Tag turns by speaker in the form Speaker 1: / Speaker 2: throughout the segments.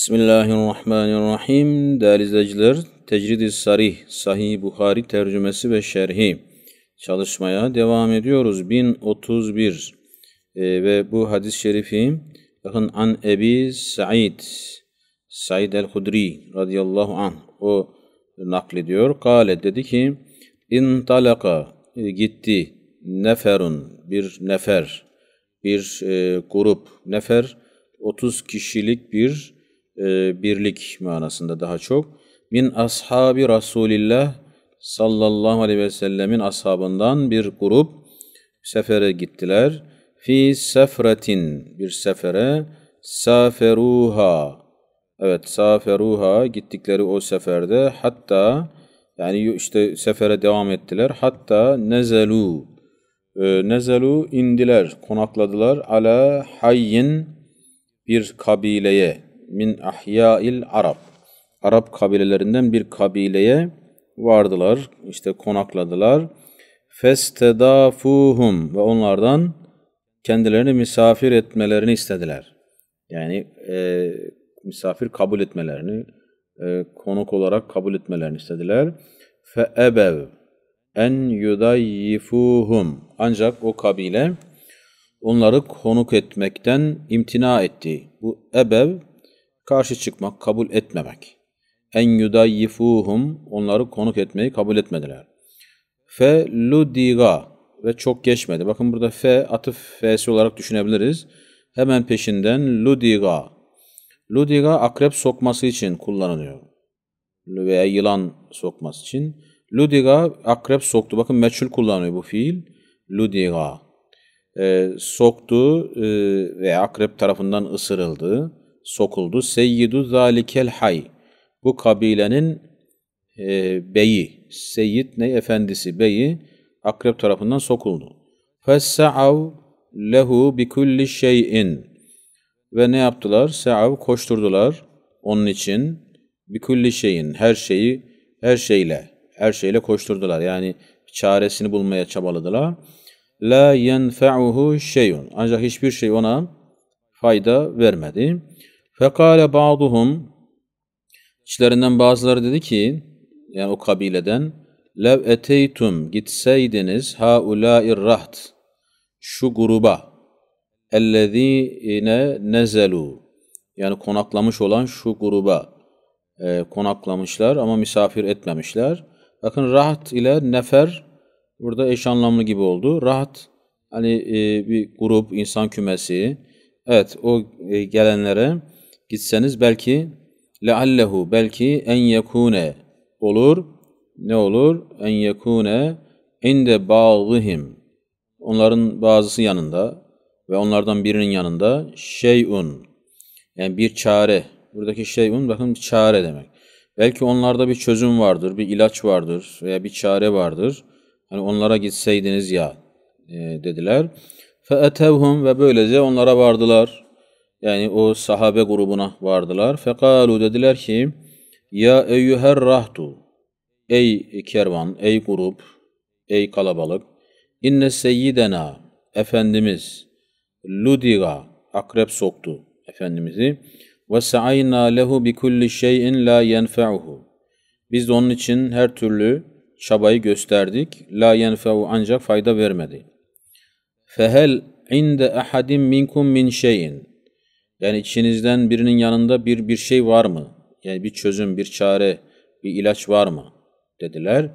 Speaker 1: Bismillahirrahmanirrahim. Değerli izleyiciler, Tecrid-i Sarih, Sahih Bukhari tercümesi ve şerhi çalışmaya devam ediyoruz. 1031 e, ee, ve bu hadis-i şerifi bakın An Ebi Sa'id, Sa'id el-Hudri radıyallahu an. o naklediyor. Kale dedi ki, İn talaka e, gitti neferun bir nefer bir e, grup nefer 30 kişilik bir e, birlik manasında daha çok. Min ashabi Rasulillah sallallahu aleyhi ve sellemin ashabından bir grup sefere gittiler. Fi sefretin bir sefere saferuha evet saferuha gittikleri o seferde hatta yani işte sefere devam ettiler. Hatta nezelu e, nezelu indiler, konakladılar ala hayyin bir kabileye min ahya'il Arab. Arap kabilelerinden bir kabileye vardılar, işte konakladılar. Festedafuhum ve onlardan kendilerini misafir etmelerini istediler. Yani e, misafir kabul etmelerini, e, konuk olarak kabul etmelerini istediler. Feebev en yudayyifuhum. Ancak o kabile onları konuk etmekten imtina etti. Bu ebev Karşı çıkmak, kabul etmemek. En yudayyifuhum onları konuk etmeyi kabul etmediler. Fe ludiga ve çok geçmedi. Bakın burada fe atıf f'si olarak düşünebiliriz. Hemen peşinden ludiga. Ludiga akrep sokması için kullanılıyor. Veya yılan sokması için. Ludiga akrep soktu. Bakın meçhul kullanıyor bu fiil. Ludiga. E, soktu e, veya akrep tarafından ısırıldı sokuldu. Seyyidu zalikel hay. Bu kabilenin e, beyi, seyyid ne efendisi beyi akrep tarafından sokuldu. Fessa'av lehu bi kulli şeyin. Ve ne yaptılar? Sa'av koşturdular onun için bi kulli şeyin her şeyi her şeyle her şeyle koşturdular. Yani çaresini bulmaya çabaladılar. La yenfe'uhu şeyun. Ancak hiçbir şey ona fayda vermedi. Fekale ba'duhum içlerinden bazıları dedi ki yani o kabileden lev eteytum gitseydiniz haulâir raht şu gruba ellezîne nezelu yani konaklamış olan şu gruba e, konaklamışlar ama misafir etmemişler. Bakın rahat ile nefer burada eş anlamlı gibi oldu. Rahat hani e, bir grup, insan kümesi, Evet o e, gelenlere gitseniz belki leallehu belki en yekune olur. Ne olur? En yekune inde bağlihim. Onların bazısı yanında ve onlardan birinin yanında şeyun. Yani bir çare. Buradaki şeyun bakın bir çare demek. Belki onlarda bir çözüm vardır, bir ilaç vardır veya bir çare vardır. Hani onlara gitseydiniz ya e, dediler. Feetevhum ve böylece onlara vardılar. Yani o sahabe grubuna vardılar. Fekalu dediler ki Ya eyyüher rahtu Ey kervan, ey grup, ey kalabalık. İnne seyyidena Efendimiz Ludiga akrep soktu Efendimiz'i ve sa'ayna lehu bi kulli şeyin la Biz de onun için her türlü çabayı gösterdik. La yenfe'u ancak fayda vermedi. Fehel inde ahadim minkum min şeyin. Yani içinizden birinin yanında bir bir şey var mı? Yani bir çözüm, bir çare, bir ilaç var mı? dediler.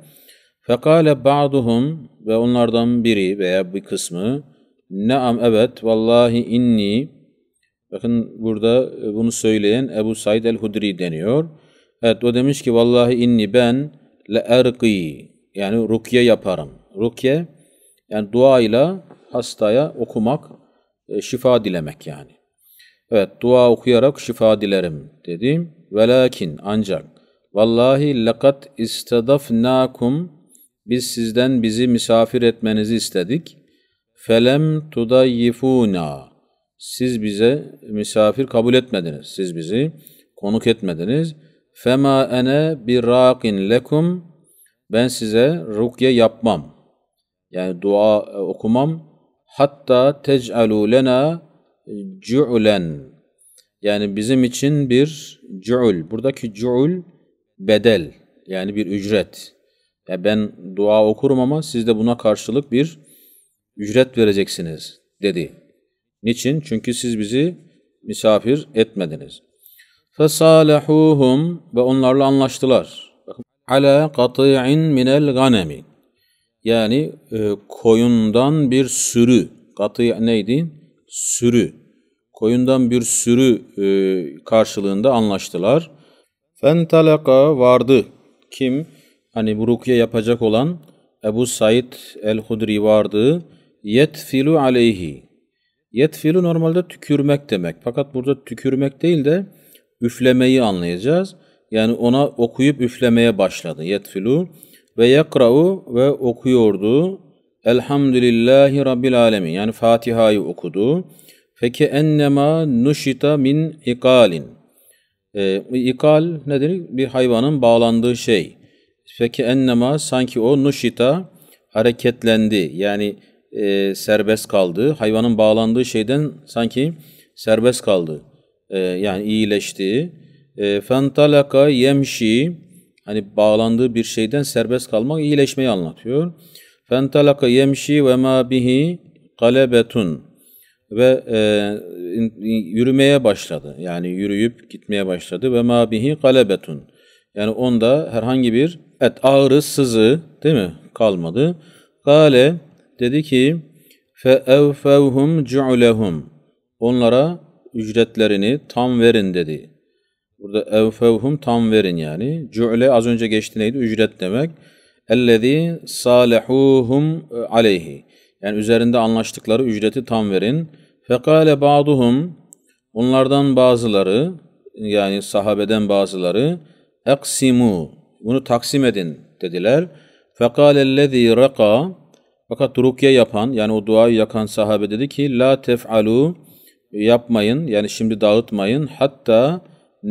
Speaker 1: Fekale ba'duhum ve onlardan biri veya bir kısmı neam evet vallahi inni Bakın burada e, bunu söyleyen Ebu Said el-Hudri deniyor. Evet o demiş ki vallahi inni ben le erqi yani rukye yaparım. Rukye yani duayla hastaya okumak, e, şifa dilemek yani. Evet, dua okuyarak şifa dilerim dediğim. Velakin ancak vallahi lakat istadafnakum biz sizden bizi misafir etmenizi istedik. Felem tudayyifuna siz bize misafir kabul etmediniz. Siz bizi konuk etmediniz. Fema ene birrakin lekum ben size rukye yapmam. Yani dua e, okumam hatta tec'alu lena cu'len. Yani bizim için bir cu'ul. Buradaki cu'ul bedel yani bir ücret. Ya ben dua okurum ama siz de buna karşılık bir ücret vereceksiniz dedi. Niçin? Çünkü siz bizi misafir etmediniz. Fesalahuhum ve onlarla anlaştılar. Ala qati'in minel ganemi. Yani e, koyundan bir sürü, katı neydi? Sürü. Koyundan bir sürü e, karşılığında anlaştılar. Fentalaka vardı. Kim? Hani bu rukiye yapacak olan Ebu Said el-Hudri vardı. Yetfilu aleyhi. Yetfilu normalde tükürmek demek. Fakat burada tükürmek değil de üflemeyi anlayacağız. Yani ona okuyup üflemeye başladı. Yetfilu ve yakra'u ve okuyordu. Elhamdülillahi Rabbil Alemin. Yani Fatiha'yı okudu. Peki ennema nuşita min ikalin. E, ee, ikal nedir? Bir hayvanın bağlandığı şey. Peki ennema sanki o nuşita hareketlendi. Yani e, serbest kaldı. Hayvanın bağlandığı şeyden sanki serbest kaldı. E, yani iyileşti. E, Fentalaka yemşi hani bağlandığı bir şeyden serbest kalmak, iyileşmeyi anlatıyor. Fentalaka yemşi ve ma bihi galebetun ve e, yürümeye başladı. Yani yürüyüp gitmeye başladı ve ma bihi galebetun. Yani onda herhangi bir et ağrı, sızı değil mi? kalmadı. Kale dedi ki fe evfevhum cu'lehum. Onlara ücretlerini tam verin dedi. Burada evfevhum tam verin yani. Cü'le az önce geçti neydi? Ücret demek. Ellezî salihuhum aleyhi. Yani üzerinde anlaştıkları ücreti tam verin. Fekale ba'duhum onlardan bazıları yani sahabeden bazıları eksimu bunu taksim edin dediler. Fekale ellezî reka fakat rukiye yapan yani o duayı yakan sahabe dedi ki la tef'alu yapmayın yani şimdi dağıtmayın hatta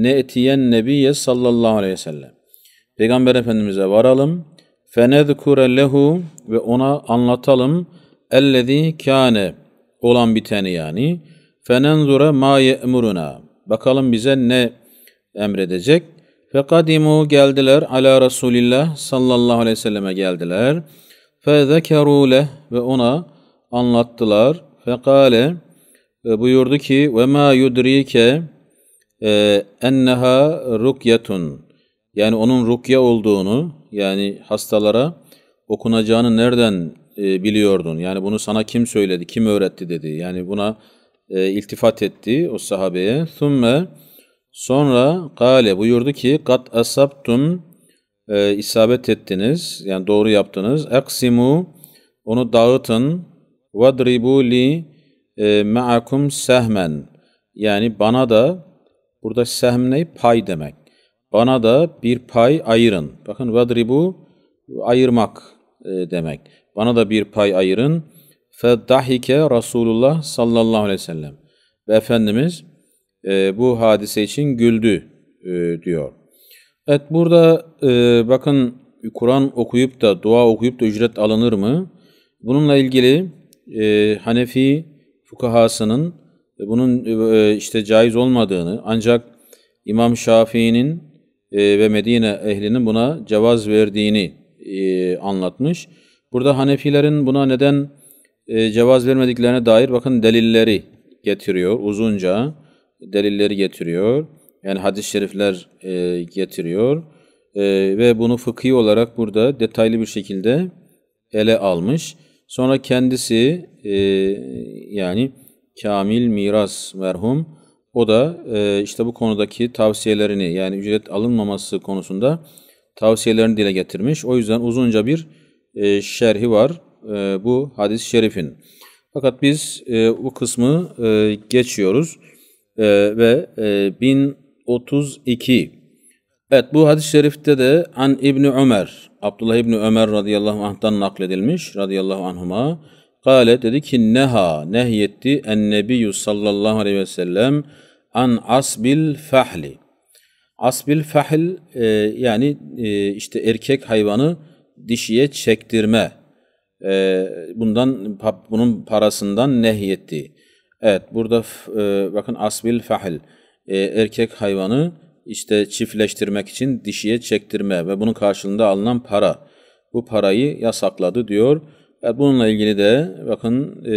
Speaker 1: ne etiyen nebiye sallallahu aleyhi ve sellem. Peygamber Efendimiz'e varalım. Fenezkure lehu ve ona anlatalım. Ellezî kâne olan biteni yani. Fenenzure ma ye'muruna. Bakalım bize ne emredecek. Fekadimu geldiler ala Resulillah sallallahu aleyhi ve selleme geldiler. Fezekeru leh ve ona anlattılar. Fekale e, buyurdu ki ve ma yudrike e, enneha rukyetun yani onun rukya olduğunu yani hastalara okunacağını nereden e, biliyordun? Yani bunu sana kim söyledi, kim öğretti dedi. Yani buna e, iltifat etti o sahabeye. Thumme sonra kale buyurdu ki kat asabtum e, isabet ettiniz. Yani doğru yaptınız. Eksimu onu dağıtın. Vadribu li e, ma'akum sehmen. Yani bana da Burada sehm ne? Pay demek. Bana da bir pay ayırın. Bakın vadribu ayırmak e, demek. Bana da bir pay ayırın. Feddahike Resulullah sallallahu aleyhi ve sellem. Ve Efendimiz e, bu hadise için güldü e, diyor. Evet burada e, bakın Kur'an okuyup da dua okuyup da ücret alınır mı? Bununla ilgili e, Hanefi fukahasının e, bunun e, işte caiz olmadığını ancak İmam Şafii'nin e, ve Medine ehlinin buna cevaz verdiğini anlatmış. Burada Hanefilerin buna neden cevaz vermediklerine dair bakın delilleri getiriyor uzunca delilleri getiriyor. Yani hadis-i şerifler getiriyor ve bunu fıkhi olarak burada detaylı bir şekilde ele almış. Sonra kendisi yani Kamil Miras merhum. O da e, işte bu konudaki tavsiyelerini yani ücret alınmaması konusunda tavsiyelerini dile getirmiş. O yüzden uzunca bir e, şerhi var e, bu hadis-i şerifin. Fakat biz e, bu kısmı e, geçiyoruz e, ve e, 1032. Evet bu hadis-i şerifte de An İbni Ömer, Abdullah İbni Ömer radıyallahu anh'tan nakledilmiş radıyallahu anhuma. Kale dedi ki neha nehyetti ennebiyyü sallallahu aleyhi ve sellem an asbil fahli. Asbil fahl e, yani e, işte erkek hayvanı dişiye çektirme. E, bundan bunun parasından nehyetti. Evet burada e, bakın asbil fahl e, erkek hayvanı işte çiftleştirmek için dişiye çektirme ve bunun karşılığında alınan para. Bu parayı yasakladı diyor. Evet, bununla ilgili de bakın e,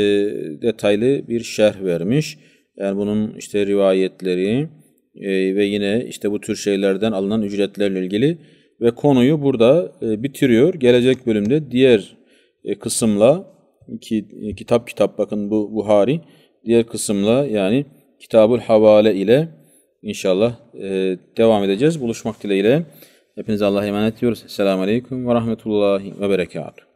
Speaker 1: detaylı bir şerh vermiş. Yani bunun işte rivayetleri e, ve yine işte bu tür şeylerden alınan ücretlerle ilgili ve konuyu burada e, bitiriyor. Gelecek bölümde diğer e, kısımla ki e, kitap kitap bakın bu Buhari diğer kısımla yani Kitabul Havale ile inşallah e, devam edeceğiz. Buluşmak dileğiyle. Hepinize Allah'a emanet ediyoruz. Selamun Aleyküm ve Rahmetullahi ve Berekatuhu.